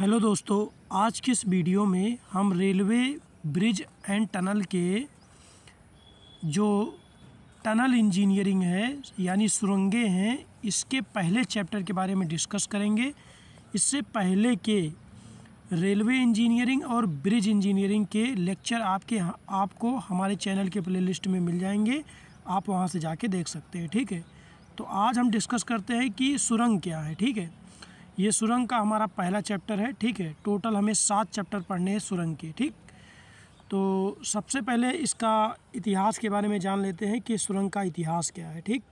hello दोस्तों आज के इस वीडियो में हम रेलवे ब्रिज एंड टनल के जो टनल इंजीनियरिंग है यानी सुरंगें हैं इसके पहले चैप्टर के बारे में डिस्कस करेंगे इससे पहले के रेलवे इंजीनियरिंग और ब्रिज इंजीनियरिंग के लेक्चर आपके आपको हमारे चैनल के प्लेलिस्ट में मिल जाएंगे आप वहाँ से जाके देख सकते हैं ठीक है तो आज हम डिस्कस करते हैं कि सुरंग क्या है ठीक है ये सुरंग का हमारा पहला चैप्टर है ठीक है टोटल हमें सात चैप्टर पढ़ने हैं सुरंग के ठीक तो सबसे पहले इसका इतिहास के बारे में जान लेते हैं कि सुरंग का इतिहास क्या है ठीक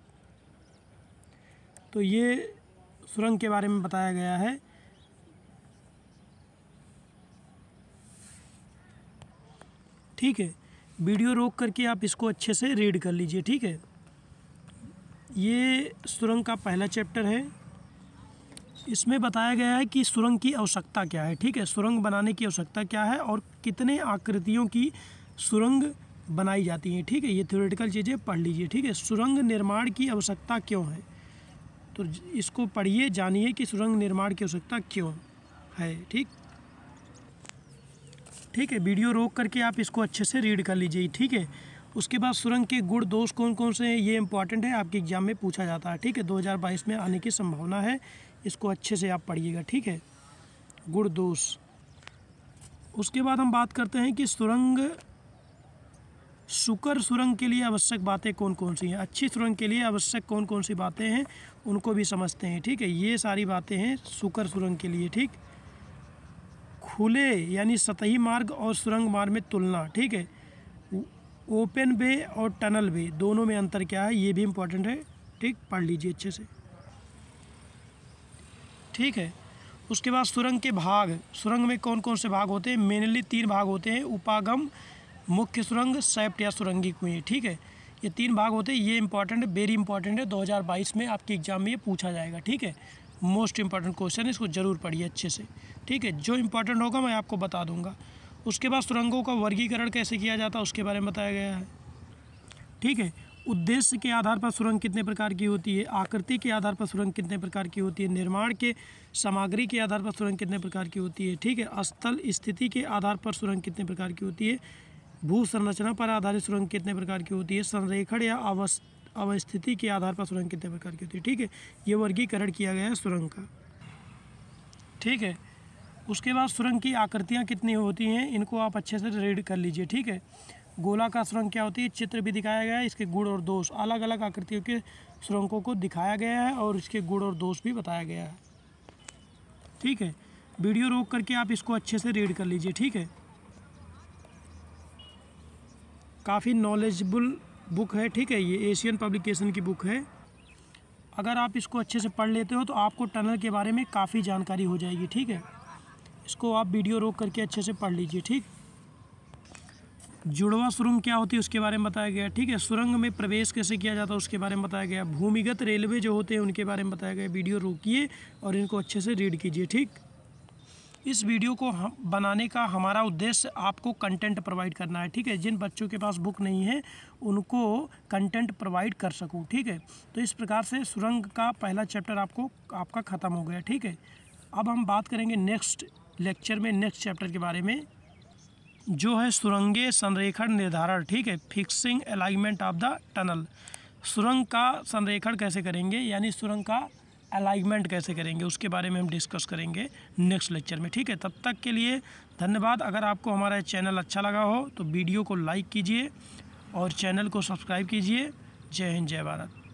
तो ये सुरंग के बारे में बताया गया है ठीक है वीडियो रोक करके आप इसको अच्छे से रीड कर लीजिए ठीक है ये सुरंग का पहला चैप्टर है इसमें बताया गया है कि सुरंग की आवश्यकता क्या है ठीक है सुरंग बनाने की आवश्यकता क्या है और कितने आकृतियों की सुरंग बनाई जाती हैं ठीक है ये थ्योरेटिकल चीज़ें पढ़ लीजिए ठीक है सुरंग निर्माण की आवश्यकता क्यों है तो इसको पढ़िए जानिए कि सुरंग निर्माण की आवश्यकता क्यों है ठीक ठीक है वीडियो रोक करके आप इसको अच्छे से रीड कर लीजिए ठीक है उसके बाद सुरंग के गुण दोष कौन कौन से हैं ये इंपॉर्टेंट है आपके एग्जाम में पूछा जाता है ठीक है 2022 में आने की संभावना है इसको अच्छे से आप पढ़िएगा ठीक है गुड़ दोष उसके बाद हम बात करते हैं कि सुरंग सुकर सुरंग के लिए आवश्यक बातें कौन कौन सी हैं अच्छी सुरंग के लिए आवश्यक कौन कौन सी बातें हैं उनको भी समझते हैं ठीक है ये सारी बातें हैं सुकर सुरंग के लिए ठीक खुले यानी सतही मार्ग और सुरंग मार्ग में तुलना ठीक है ओपन वे और टनल वे दोनों में अंतर क्या है ये भी इम्पोर्टेंट है ठीक पढ़ लीजिए अच्छे से ठीक है उसके बाद सुरंग के भाग सुरंग में कौन कौन से भाग होते हैं मेनली तीन भाग होते हैं उपागम मुख्य सुरंग सेप्ट या सुरंगी कुएँ ठीक है ये तीन भाग होते हैं ये इंपॉर्टेंट है वेरी इंपॉर्टेंट है 2022 में आपके एग्जाम में ये पूछा जाएगा ठीक है मोस्ट इंपॉर्टेंट क्वेश्चन है इसको ज़रूर पढ़िए अच्छे से ठीक है जो इंपॉर्टेंट होगा मैं आपको बता दूंगा उसके बाद सुरंगों का वर्गीकरण कैसे किया जाता है उसके बारे में बताया गया है ठीक है उद्देश्य के आधार पर सुरंग कितने प्रकार की होती है आकृति के आधार पर सुरंग कितने प्रकार की होती है निर्माण के सामग्री के आधार पर सुरंग कितने प्रकार की होती है ठीक है स्थल स्थिति के आधार पर सुरंग कितने प्रकार की होती है भू संरचना पर आधारित सुरंग कितने प्रकार की होती है संरेखण या अवस्थिति के आधार पर सुरंग कितने प्रकार की होती है ठीक है ये वर्गीकरण किया गया है सुरंग का ठीक है उसके बाद सुरंग की आकृतियाँ कितनी होती हैं इनको आप अच्छे से रीड कर लीजिए ठीक है गोला का सुरंग क्या होती है चित्र भी दिखाया गया है इसके गुण और दोष अलग अलग आकृतियों के सुरंगों को दिखाया गया है और इसके गुण और दोष भी बताया गया है ठीक है वीडियो रोक करके आप इसको अच्छे से रीड कर लीजिए ठीक है काफ़ी नॉलेजबल बुक है ठीक है ये एशियन पब्लिकेशन की बुक है अगर आप इसको अच्छे से पढ़ लेते हो तो आपको टनल के बारे में काफ़ी जानकारी हो जाएगी ठीक है इसको आप वीडियो रोक करके अच्छे से पढ़ लीजिए ठीक जुड़वा सुरंग क्या होती है उसके बारे में बताया गया ठीक है सुरंग में प्रवेश कैसे किया जाता है उसके बारे में बताया गया भूमिगत रेलवे जो होते हैं उनके बारे में बताया गया वीडियो रोकिए और इनको अच्छे से रीड कीजिए ठीक इस वीडियो को हम बनाने का हमारा उद्देश्य आपको कंटेंट प्रोवाइड करना है ठीक है जिन बच्चों के पास बुक नहीं है उनको कंटेंट प्रोवाइड कर सकूँ ठीक है तो इस प्रकार से सुरंग का पहला चैप्टर आपको आपका ख़त्म हो गया ठीक है अब हम बात करेंगे नेक्स्ट लेक्चर में नेक्स्ट चैप्टर के बारे में जो है सुरंगे संरेखण निर्धारण ठीक है fixing alignment of the tunnel सुरंग का संरेखण कैसे करेंगे यानी सुरंग का अलाइनमेंट कैसे करेंगे उसके बारे में हम डिस्कस करेंगे नेक्स्ट लेक्चर में ठीक है तब तक के लिए धन्यवाद अगर आपको हमारा चैनल अच्छा लगा हो तो वीडियो को लाइक कीजिए और चैनल को सब्सक्राइब कीजिए जय हिंद जय भारत